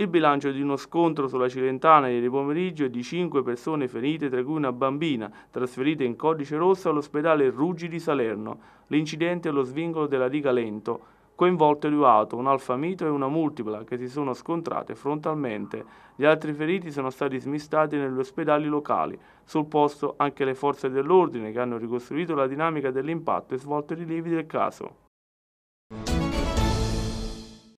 Il bilancio di uno scontro sulla Cilentana ieri pomeriggio è di 5 persone ferite, tra cui una bambina, trasferita in codice rosso all'ospedale Ruggi di Salerno. L'incidente è lo svincolo della riga Lento. Coinvolte due auto, un alfamito e una multipla, che si sono scontrate frontalmente. Gli altri feriti sono stati smistati negli ospedali locali. Sul posto anche le forze dell'ordine, che hanno ricostruito la dinamica dell'impatto e svolto i rilievi del caso.